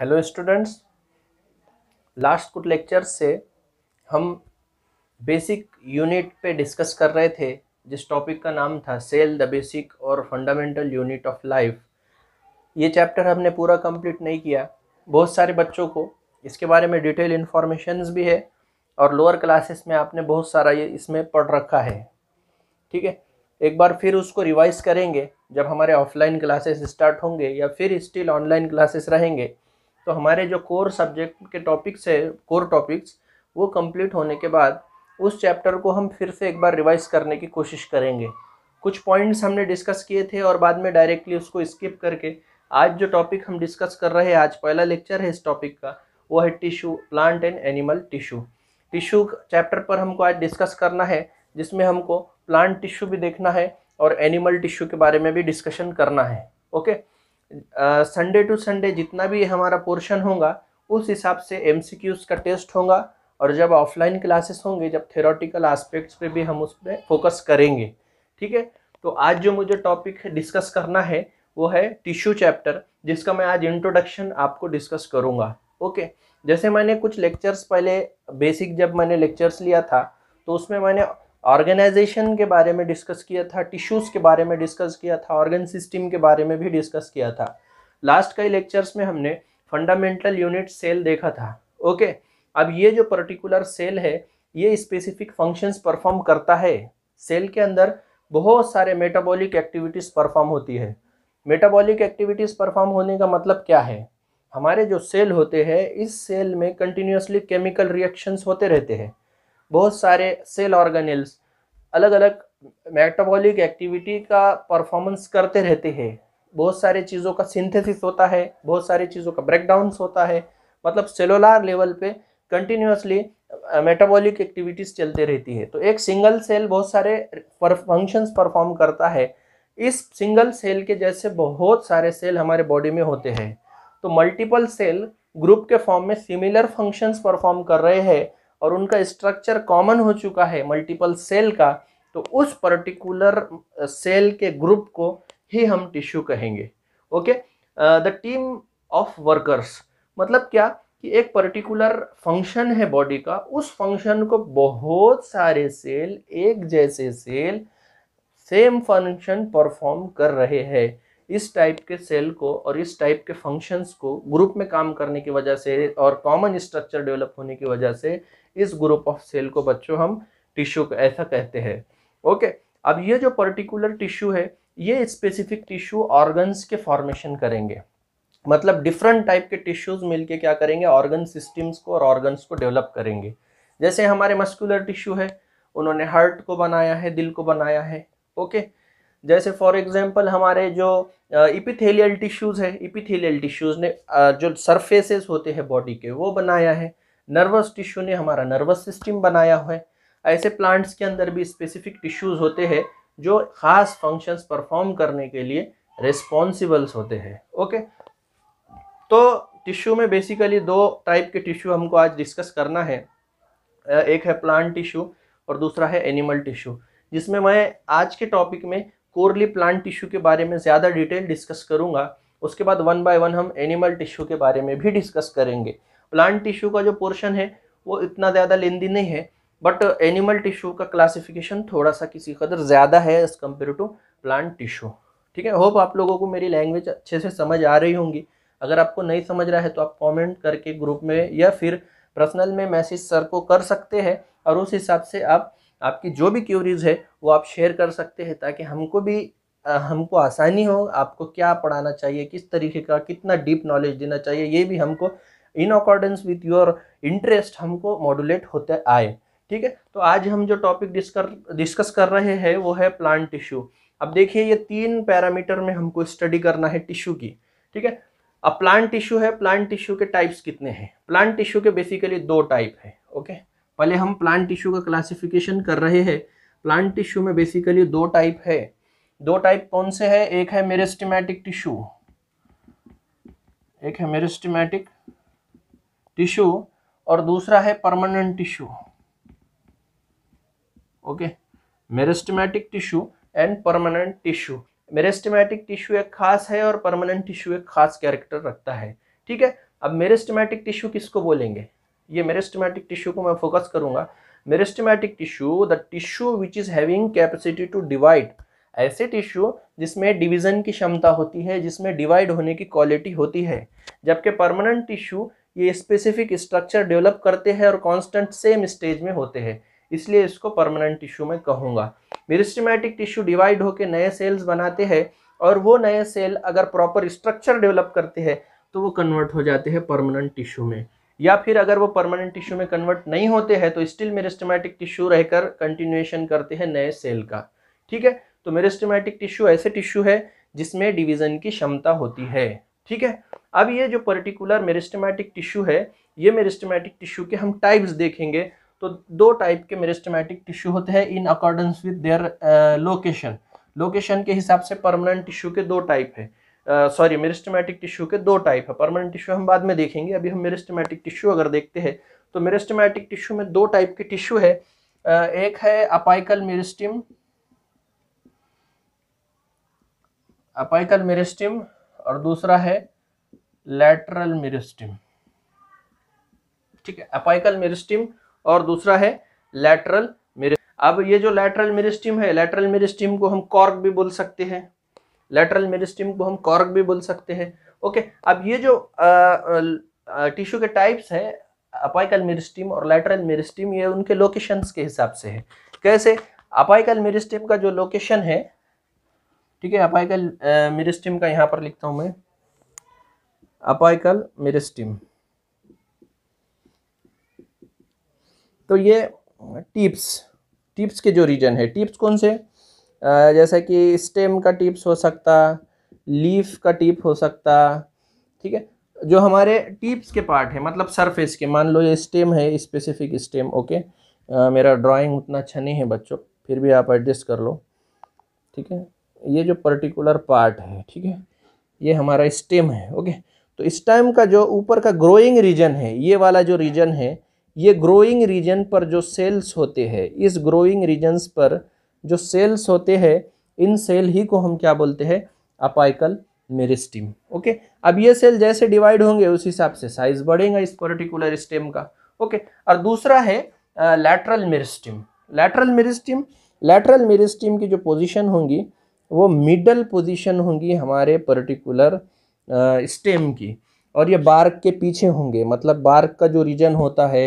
hello students last कुछ lecture से हम बेसिक यूनिट पे डिस्कस कर रहे थे जिस टॉपिक का नाम था सेल द बेसिक और फंडामेंटल यूनिट ऑफ लाइफ ये चैप्टर हमने पूरा कंप्लीट नहीं किया बहुत सारे बच्चों को इसके बारे में डिटेल इन्फॉर्मेशन भी है और लोअर क्लासेस में आपने बहुत सारा ये इसमें पढ़ रखा है ठीक है एक बार फिर उसको रिवाइज करेंगे जब हमारे ऑफलाइन क्लासेस स्टार्ट होंगे या फिर स्टिल ऑनलाइन क्लासेस रहेंगे तो हमारे जो कोर सब्जेक्ट के टॉपिक्स है कोर टॉपिक्स वो कंप्लीट होने के बाद उस चैप्टर को हम फिर से एक बार रिवाइज करने की कोशिश करेंगे कुछ पॉइंट्स हमने डिस्कस किए थे और बाद में डायरेक्टली उसको स्किप करके आज जो टॉपिक हम डिस्कस कर रहे हैं आज पहला लेक्चर है इस टॉपिक का वो है tissue plant and animal tissue tissue chapter पर हमको आज डिस्कस करना है जिसमें हमको प्लांट टिश्यू भी देखना है और एनिमल टिश्यू के बारे में भी डिस्कशन करना है ओके संडे टू संडे जितना भी हमारा पोर्शन होगा उस हिसाब से एम का टेस्ट होगा और जब ऑफलाइन क्लासेस होंगे जब थेरोटिकल आस्पेक्ट्स पे भी हम उस पर फोकस करेंगे ठीक है तो आज जो मुझे टॉपिक डिस्कस करना है वो है टिश्यू चैप्टर जिसका मैं आज इंट्रोडक्शन आपको डिस्कस करूँगा ओके जैसे मैंने कुछ लेक्चर्स पहले बेसिक जब मैंने लेक्चर्स लिया था तो उसमें मैंने ऑर्गेनाइजेशन के बारे में डिस्कस किया था टिश्यूज़ के बारे में डिस्कस किया था ऑर्गन सिस्टम के बारे में भी डिस्कस किया था लास्ट कई लेक्चर्स में हमने फंडामेंटल यूनिट सेल देखा था ओके अब ये जो पर्टिकुलर सेल है ये स्पेसिफिक फंक्शंस परफॉर्म करता है सेल के अंदर बहुत सारे मेटाबॉलिक एक्टिविटीज़ परफॉर्म होती है मेटाबॉलिक एक्टिविटीज़ परफॉर्म होने का मतलब क्या है हमारे जो सेल होते हैं इस सेल में कंटिन्यूसली केमिकल रिएक्शंस होते रहते हैं बहुत सारे सेल ऑर्गेनल्स अलग अलग मेटाबॉलिक एक्टिविटी का परफॉर्मेंस करते रहते हैं बहुत सारे चीज़ों का सिंथेसिस होता है बहुत सारी चीज़ों का ब्रेकडाउंस होता है मतलब सेलोलार लेवल पे कंटिन्यूसली मेटाबॉलिक एक्टिविटीज़ चलते रहती है तो एक सिंगल सेल बहुत सारे फंक्शंस परफॉर्म करता है इस सिंगल सेल के जैसे बहुत सारे सेल हमारे बॉडी में होते हैं तो मल्टीपल सेल ग्रुप के फॉर्म में सिमिलर फंक्शंस परफॉर्म कर रहे हैं और उनका स्ट्रक्चर कॉमन हो चुका है मल्टीपल सेल का तो उस पर्टिकुलर सेल के ग्रुप को ही हम टिश्यू कहेंगे okay the team of workers मतलब क्या कि एक पर्टिकुलर फंक्शन है बॉडी का उस फंक्शन को बहुत सारे सेल एक जैसे सेल सेम फंक्शन परफॉर्म कर रहे हैं इस टाइप के सेल को और इस टाइप के फंक्शंस को ग्रुप में काम करने की वजह से और कॉमन स्ट्रक्चर डेवलप होने की वजह से इस ग्रुप ऑफ सेल को बच्चों हम टिश्यू ऐसा कहते हैं ओके अब ये जो पर्टिकुलर टिश्यू है ये स्पेसिफिक टिश्यू ऑर्गन्स के फॉर्मेशन करेंगे मतलब डिफरेंट टाइप के टिश्यूज मिलके क्या करेंगे ऑर्गन सिस्टम्स को और ऑर्गन्स को डेवलप करेंगे जैसे हमारे मस्कुलर टिश्यू है उन्होंने हार्ट को बनाया है दिल को बनाया है ओके जैसे फॉर एग्जांपल हमारे जो इपिथेलियल टिश्यूज़ है इपिथेलियल टिश्यूज़ ने जो सरफेसेस होते हैं बॉडी के वो बनाया है नर्वस टिश्यू ने हमारा नर्वस सिस्टम बनाया हुआ है ऐसे प्लांट्स के अंदर भी स्पेसिफिक टिश्यूज़ होते हैं जो ख़ास फंक्शंस परफॉर्म करने के लिए रिस्पॉन्सिबल्स होते हैं ओके तो टिश्यू में बेसिकली दो टाइप के टिश्यू हमको आज डिस्कस करना है एक है प्लांट टिश्यू और दूसरा है एनिमल टिश्यू जिसमें मैं आज के टॉपिक में कोरली प्लांट टिश्यू के बारे में ज़्यादा डिटेल डिस्कस करूँगा उसके बाद वन बाय वन हम एनिमल टिश्यू के बारे में भी डिस्कस करेंगे प्लांट टिश्यू का जो पोर्शन है वो इतना ज़्यादा लेंदी नहीं है बट एनिमल टिश्यू का क्लासिफिकेशन थोड़ा सा किसी कदर ज़्यादा है as compare to plant tissue ठीक है होप आप लोगों को मेरी लैंग्वेज अच्छे से समझ आ रही होंगी अगर आपको नहीं समझ रहा है तो आप कमेंट करके ग्रुप में या फिर पर्सनल में मैसेज सर को कर सकते हैं और उस हिसाब से आप आपकी जो भी क्यूरीज है वो आप शेयर कर सकते हैं ताकि हमको भी हमको आसानी हो आपको क्या पढ़ाना चाहिए किस तरीके का कितना डीप नॉलेज देना चाहिए ये भी हमको in accordance with your interest हमको मॉडुलेट होते आए ठीक है तो आज हम जो टॉपिक डिस्कर डिस्कस कर रहे हैं वो है प्लांट टिश्यू अब देखिए ये तीन पैरामीटर में हमको स्टडी करना है टिश्यू की ठीक है अब प्लांट टिश्यू है प्लांट टिश्यू के टाइप्स कितने हैं प्लांट टिश्यू के बेसिकली दो टाइप है ओके पहले हम प्लांट टिश्यू का क्लासिफिकेशन कर रहे हैं प्लांट टिश्यू में बेसिकली दो टाइप है दो टाइप कौन से है एक है मेरेस्टिमेटिक टिश्यू एक है मेरिस्टमैटिक टिश्यू और दूसरा है permanent tissue okay meristematic tissue and permanent tissue meristematic tissue एक खास है और परमानेंट टिश्यू एक खास कैरेक्टर रखता है ठीक है अब मेरेस्टिमेटिक टिश्यू किसको बोलेंगे ये मेरेस्टमैटिक टिश्यू को मैं फोकस करूँगा meristematic tissue the tissue which is having capacity to divide ऐसे टिश्यू जिसमें डिवीज़न की क्षमता होती है जिसमें डिवाइड होने की क्वालिटी होती है जबकि परमानेंट टिश्यू ये स्पेसिफिक स्ट्रक्चर डेवलप करते हैं और कॉन्स्टेंट सेम स्टेज में होते हैं इसलिए इसको परमानेंट टिश्यू में कहूँगा मेरिस्टमैटिक टिश्यू डिवाइड होकर नए सेल्स बनाते हैं और वो नए सेल अगर प्रॉपर स्ट्रक्चर डेवलप करते हैं तो वो कन्वर्ट हो जाते हैं परमानेंट टिश्यू में या फिर अगर वो परमानेंट टिश्यू में कन्वर्ट नहीं होते हैं तो स्टिल मेरिस्टमेटिक टिश्यू रहकर कंटिन्यूएशन करते हैं नए सेल का ठीक है तो मेरिस्टमेटिक टिश्यू ऐसे टिश्यू है जिसमें डिवीजन की क्षमता होती है ठीक है अब ये जो पर्टिकुलर मेरिस्टमेटिक टिश्यू है ये मेरिस्टमेटिक टिश्यू के हम टाइप्स देखेंगे तो दो टाइप के मेरिस्टमेटिक टिश्यू होते हैं in accordance with their location location के हिसाब से परमानेंट टिश्यू के दो टाइप है सॉरी मेरिस्टमेटिक टिश्यू के दो टाइप है परमानेंट टिश्यू हम बाद में देखेंगे अभी हम मेरिस्टमेटिक टिश्यू अगर देखते हैं तो मेरिस्टमेटिक टिश्यू में दो टाइप के टिश्यू है uh, एक है अपाइकल मेरिस्टिम अपाइकल मेरिस्टिम और दूसरा है लैटरल मेरिस्टिम ठीक है अपाइकल मेरिस्टिम और दूसरा है लैटरल मेरे अब ये जो लैटरल मेरिस्टिम है लैटरल मेरिस्टिम को हम कॉर्क भी बोल सकते हैं लेटरल मेरिस्टिम को हम कॉर्क भी बोल सकते हैं ओके अब ये जो टिश्यू के टाइप्स है अपाइकल मेरिस्टिम और लेटरल मेरिस्टिम ये उनके लोकेशंस के हिसाब से है कैसे अपाइकल मेरिस्टिम का जो लोकेशन है ठीक है अपाइकल मेरिस्टिम का यहाँ पर लिखता हूँ मैं अपाइकल मेरिस्टिम तो ये टिप्स टिप्स के जो रीजन है टिप्स कौन से जैसे कि स्टेम का टिप्स हो सकता लीफ का टिप हो सकता ठीक है जो हमारे टिप्स के पार्ट है मतलब सरफेस के मान लो ये स्टेम है स्पेसिफिक स्टेम ओके आ, मेरा ड्राइंग उतना अच्छा नहीं है बच्चों फिर भी आप एडजस्ट कर लो ठीक है ये जो पर्टिकुलर पार्ट है ठीक है ये हमारा स्टेम है ओके तो टाइम का जो ऊपर का ग्रोइंग रीजन है ये वाला जो रीजन है ये ग्रोइंग रीजन पर जो सेल्स होते हैं इस ग्रोइंग रीजन्स पर जो सेल्स होते हैं इन सेल ही को हम क्या बोलते हैं अपाइकल मेरिस्टिम ओके अब ये सेल जैसे डिवाइड होंगे उस हिसाब से साइज बढ़ेगा इस पर्टिकुलर स्टेम का ओके और दूसरा है lateral meristem lateral meristem lateral meristem की जो पोजीशन होंगी वो मिडल पोजीशन होंगी हमारे पर्टिकुलर स्टेम की और ये बार्क के पीछे होंगे मतलब बार्क का जो रीजन होता है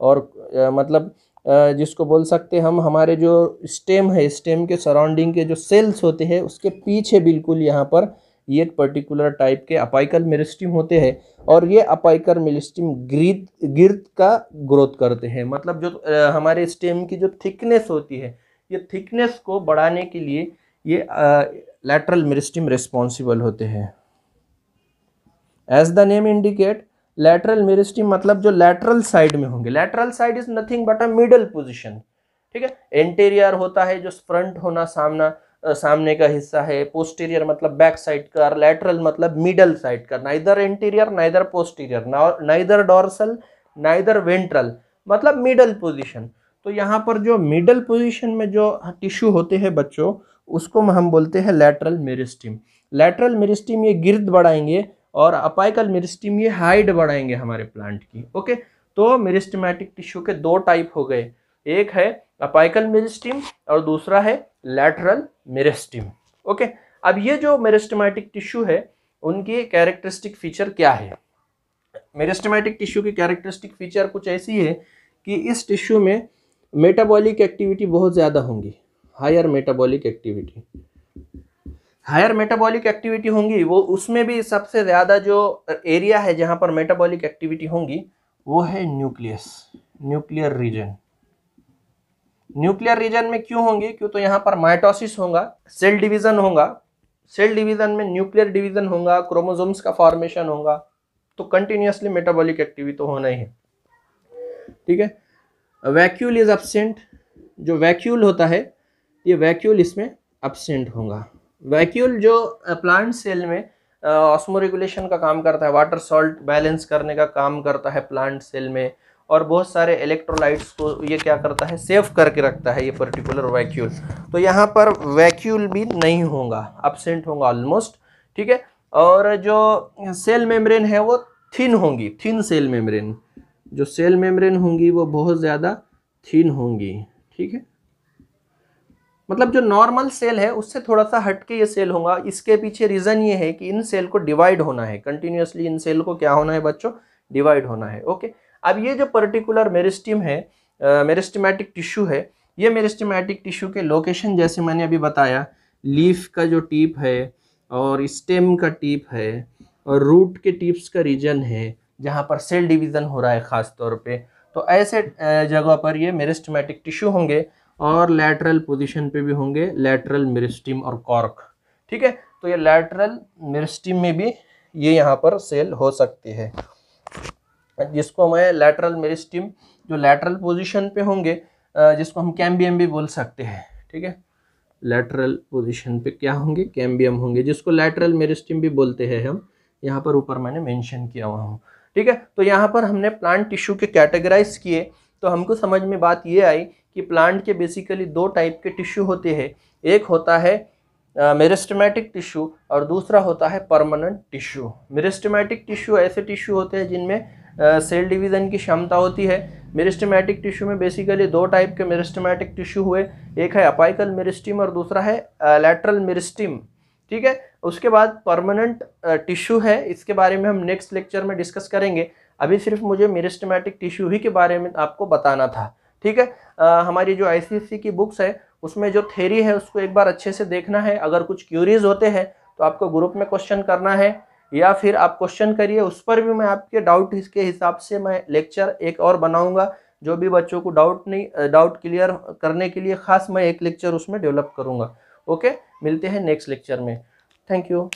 और आ, मतलब जिसको बोल सकते हम हमारे जो स्टेम है स्टेम के सराउंडिंग के जो सेल्स होते हैं उसके पीछे बिल्कुल यहाँ पर ये एक पर्टिकुलर टाइप के अपाइकल मेरिस्टिम होते हैं और ये अपाइकल मेरिस्टिम गिरत गिरत का ग्रोथ करते हैं मतलब जो हमारे स्टेम की जो थिकनेस होती है ये थिकनेस को बढ़ाने के लिए ये लैटरल मेरिस्टिम रिस्पॉन्सिबल होते हैं as the name indicate lateral meristem मतलब जो लेटरल साइड में होंगे lateral side is nothing but a middle position ठीक है एंटेरियर होता है जो फ्रंट होना सामना आ, सामने का हिस्सा है पोस्टीरियर मतलब बैक साइड का और लेटरल मतलब मिडल साइड का neither anterior neither posterior neither dorsal neither ventral मतलब मिडल पोजीशन तो यहाँ पर जो मिडल पोजीशन में जो टिश्यू होते हैं बच्चों उसको हम बोलते हैं लेटरल मेरिस्टिम लेटरल मेरिस्टिम ये गिर्द बढ़ाएंगे और अपाइकल मेरिस्टिम ये हाइट बढ़ाएंगे हमारे प्लांट की ओके तो मेरिस्टमैटिक टिश्यू के दो टाइप हो गए एक है अपाइकल मेरिस्टिम और दूसरा है लैटरल मेरिस्टिम ओके अब ये जो मेरिस्टमैटिक टिश्यू है उनकी कैरेक्टरिस्टिक फीचर क्या है मेरिस्टमैटिक टिश्यू की कैरेक्टरिस्टिक फीचर कुछ ऐसी है कि इस टिश्यू में मेटाबॉलिक एक्टिविटी बहुत ज़्यादा होंगी higher metabolic activity higher metabolic activity होंगी वो उसमें भी सबसे ज़्यादा जो एरिया है जहाँ पर मेटाबॉलिक एक्टिविटी होंगी वो है nucleus nuclear region nuclear region में क्यों होंगी क्यों तो यहाँ पर माइटोसिस होगा सेल डिवीज़न होगा सेल डिवीज़न में न्यूक्लियर डिवीज़न होगा क्रोमोजोम्स का फॉर्मेशन होगा तो कंटिन्यूसली मेटाबॉलिक एक्टिविटी तो होना ही है ठीक है वैक्यूल इज एबसेंट जो वैक्यूल होता है ये वैक्यूल इसमें अपसेंट होगा वैक्यूल जो प्लांट सेल में ऑस्मो रेगुलेशन का काम करता है वाटर सॉल्ट बैलेंस करने का काम करता है प्लांट सेल में और बहुत सारे इलेक्ट्रोलाइट्स को ये क्या करता है सेव करके रखता है ये पर्टिकुलर वैक्यूल तो यहाँ पर वैक्यूल भी नहीं होगा अपसेंट होगा ऑलमोस्ट ठीक है और जो सेल मेम्ब्रेन है वो थिन होंगी थिन सेल मेम्ब्रेन जो सेल मेम्ब्रेन होंगी वो बहुत ज़्यादा थिन होंगी ठीक है मतलब जो नॉर्मल सेल है उससे थोड़ा सा हट के ये सेल होगा इसके पीछे रीज़न ये है कि इन सेल को डिवाइड होना है कंटिन्यूसली इन सेल को क्या होना है बच्चों डिवाइड होना है ओके अब ये जो पर्टिकुलर मेरिस्टिम है मेरिस्टमैटिक टिश्यू है ये मेरिस्टिमेटिक टिश्यू के लोकेशन जैसे मैंने अभी बताया लीफ का जो टीप है और स्टेम का टीप है और रूट के टिप्स का रीजन है जहाँ पर सेल डिवीज़न हो रहा है ख़ास तौर पे तो ऐसे जगह पर ये मेरिस्टमेटिक टिश्यू होंगे और लेटरल पोजीशन पे भी होंगे लेटरल मिरिस्टिम और कॉर्क ठीक है तो ये लेटरल मिरिस्टिम में भी ये यहाँ पर सेल हो सकती है जिसको मैं लेटरल मेरिस्टिम जो लेटरल पोजीशन पे होंगे जिसको हम कैम्बियम भी बोल सकते हैं ठीक है लेटरल पोजीशन पे क्या होंगे कैम्बियम होंगे जिसको लेटरल मेरिस्टिम भी बोलते हैं हम यहाँ पर ऊपर मैंने मेंशन किया हुआ हूँ ठीक है तो यहाँ पर हमने प्लांट टिश्यू के कैटेगराइज किए तो हमको समझ में बात ये आई कि प्लांट के बेसिकली दो टाइप के टिश्यू होते हैं एक होता है मेरिस्टमेटिक टिश्यू और दूसरा होता है परमानेंट टिश्यू मेरिस्टमेटिक टिश्यू ऐसे टिश्यू होते हैं जिनमें सेल डिवीज़न की क्षमता होती है मेरिस्टमेटिक टिश्यू में बेसिकली दो टाइप के मेरिस्टमेटिक टिश्यू हुए एक है अपाइकल मेरिस्टिम और दूसरा है लेटरल मेरिस्टिम ठीक है उसके बाद परमानेंट टिश्यू है इसके बारे में हम नेक्स्ट लेक्चर में डिस्कस करेंगे अभी सिर्फ मुझे मेरिस्टमेटिक टिश्यू ही के बारे में आपको बताना था ठीक है आ, हमारी जो आईसीएससी की बुक्स है उसमें जो थेरी है उसको एक बार अच्छे से देखना है अगर कुछ क्यूरीज होते हैं तो आपको ग्रुप में क्वेश्चन करना है या फिर आप क्वेश्चन करिए उस पर भी मैं आपके डाउट इसके हिसाब से मैं लेक्चर एक और बनाऊंगा जो भी बच्चों को डाउट नहीं डाउट क्लियर करने के लिए खास मैं एक लेक्चर उसमें डेवलप करूँगा ओके मिलते हैं नेक्स्ट लेक्चर में थैंक यू